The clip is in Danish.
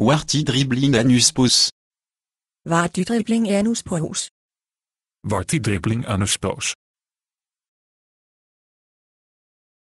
Warty dribling anus pos. Warty dribling anus pos. Warty dribling anus pos.